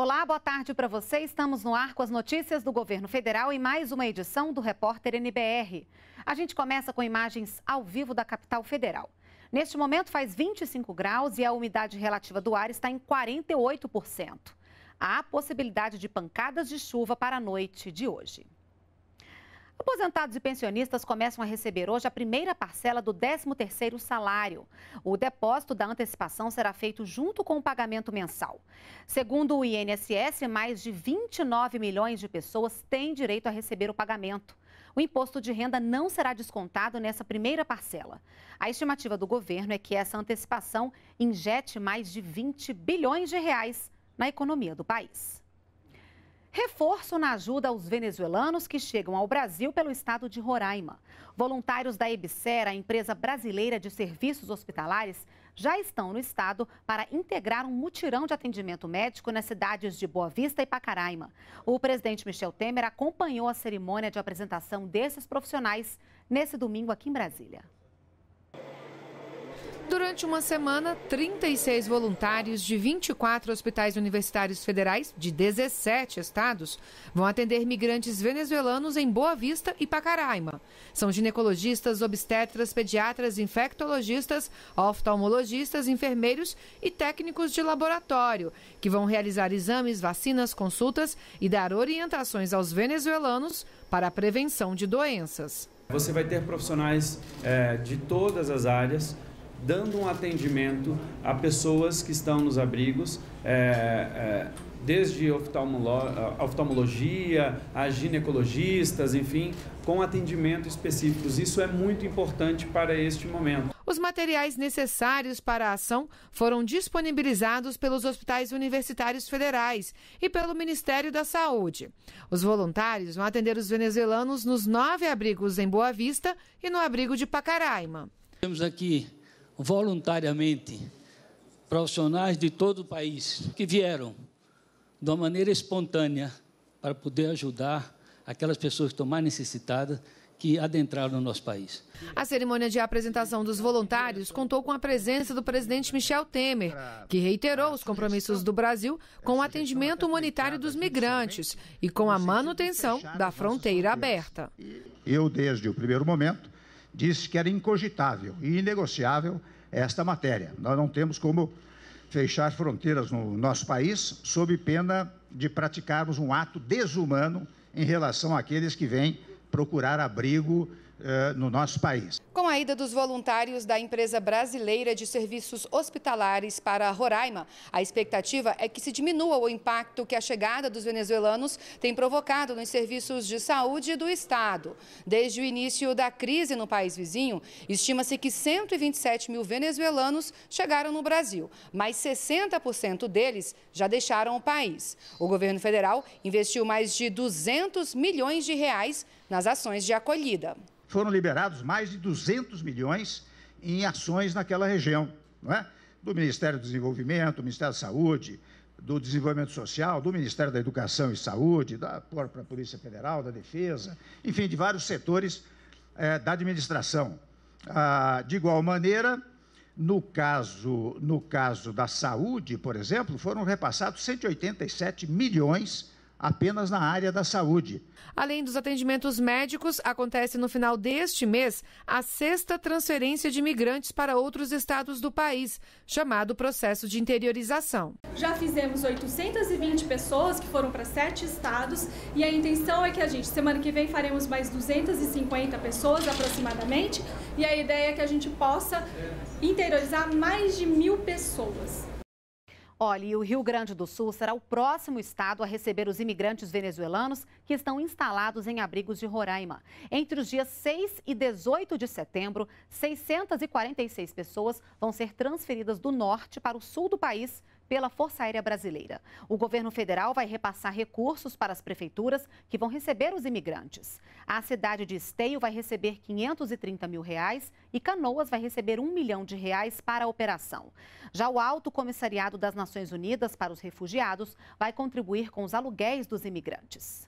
Olá, boa tarde para você. Estamos no ar com as notícias do governo federal e mais uma edição do Repórter NBR. A gente começa com imagens ao vivo da capital federal. Neste momento faz 25 graus e a umidade relativa do ar está em 48%. Há possibilidade de pancadas de chuva para a noite de hoje. Aposentados e pensionistas começam a receber hoje a primeira parcela do 13º salário. O depósito da antecipação será feito junto com o pagamento mensal. Segundo o INSS, mais de 29 milhões de pessoas têm direito a receber o pagamento. O imposto de renda não será descontado nessa primeira parcela. A estimativa do governo é que essa antecipação injete mais de 20 bilhões de reais na economia do país. Reforço na ajuda aos venezuelanos que chegam ao Brasil pelo estado de Roraima. Voluntários da EBSER, a empresa brasileira de serviços hospitalares, já estão no estado para integrar um mutirão de atendimento médico nas cidades de Boa Vista e Pacaraima. O presidente Michel Temer acompanhou a cerimônia de apresentação desses profissionais nesse domingo aqui em Brasília. Durante uma semana, 36 voluntários de 24 hospitais universitários federais de 17 estados vão atender migrantes venezuelanos em Boa Vista e Pacaraima. São ginecologistas, obstetras, pediatras, infectologistas, oftalmologistas, enfermeiros e técnicos de laboratório, que vão realizar exames, vacinas, consultas e dar orientações aos venezuelanos para a prevenção de doenças. Você vai ter profissionais é, de todas as áreas dando um atendimento a pessoas que estão nos abrigos, é, é, desde oftalmolo oftalmologia a ginecologistas, enfim, com atendimento específicos. Isso é muito importante para este momento. Os materiais necessários para a ação foram disponibilizados pelos hospitais universitários federais e pelo Ministério da Saúde. Os voluntários vão atender os venezuelanos nos nove abrigos em Boa Vista e no abrigo de Pacaraima. Temos aqui voluntariamente profissionais de todo o país que vieram de uma maneira espontânea para poder ajudar aquelas pessoas que estão mais necessitadas que adentraram no nosso país. A cerimônia de apresentação dos voluntários contou com a presença do presidente Michel Temer, que reiterou os compromissos do Brasil com o atendimento humanitário dos migrantes e com a manutenção da fronteira aberta. Eu, desde o primeiro momento, disse que era incogitável e inegociável esta matéria. Nós não temos como fechar fronteiras no nosso país sob pena de praticarmos um ato desumano em relação àqueles que vêm procurar abrigo é, no nosso país. Com a ida dos voluntários da empresa brasileira de serviços hospitalares para Roraima, a expectativa é que se diminua o impacto que a chegada dos venezuelanos tem provocado nos serviços de saúde do Estado. Desde o início da crise no país vizinho, estima-se que 127 mil venezuelanos chegaram no Brasil, mas 60% deles já deixaram o país. O governo federal investiu mais de 200 milhões de reais nas ações de acolhida foram liberados mais de 200 milhões em ações naquela região, não é? do Ministério do Desenvolvimento, do Ministério da Saúde, do Desenvolvimento Social, do Ministério da Educação e Saúde, da própria Polícia Federal, da Defesa, enfim, de vários setores é, da administração. Ah, de igual maneira, no caso, no caso da saúde, por exemplo, foram repassados 187 milhões apenas na área da saúde. Além dos atendimentos médicos, acontece no final deste mês a sexta transferência de imigrantes para outros estados do país, chamado processo de interiorização. Já fizemos 820 pessoas que foram para sete estados e a intenção é que a gente, semana que vem, faremos mais 250 pessoas aproximadamente e a ideia é que a gente possa interiorizar mais de mil pessoas. Olha, e o Rio Grande do Sul será o próximo estado a receber os imigrantes venezuelanos que estão instalados em abrigos de Roraima. Entre os dias 6 e 18 de setembro, 646 pessoas vão ser transferidas do norte para o sul do país pela Força Aérea Brasileira. O governo federal vai repassar recursos para as prefeituras que vão receber os imigrantes. A cidade de Esteio vai receber 530 mil reais e Canoas vai receber 1 milhão de reais para a operação. Já o Alto Comissariado das Nações Unidas para os Refugiados vai contribuir com os aluguéis dos imigrantes.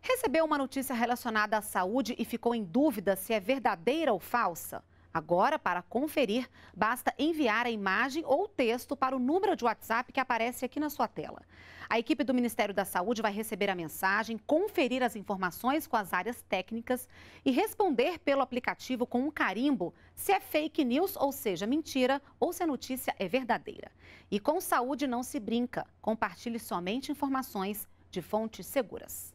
Recebeu uma notícia relacionada à saúde e ficou em dúvida se é verdadeira ou falsa? Agora, para conferir, basta enviar a imagem ou texto para o número de WhatsApp que aparece aqui na sua tela. A equipe do Ministério da Saúde vai receber a mensagem, conferir as informações com as áreas técnicas e responder pelo aplicativo com um carimbo se é fake news, ou seja, mentira, ou se a notícia é verdadeira. E com saúde não se brinca. Compartilhe somente informações de fontes seguras.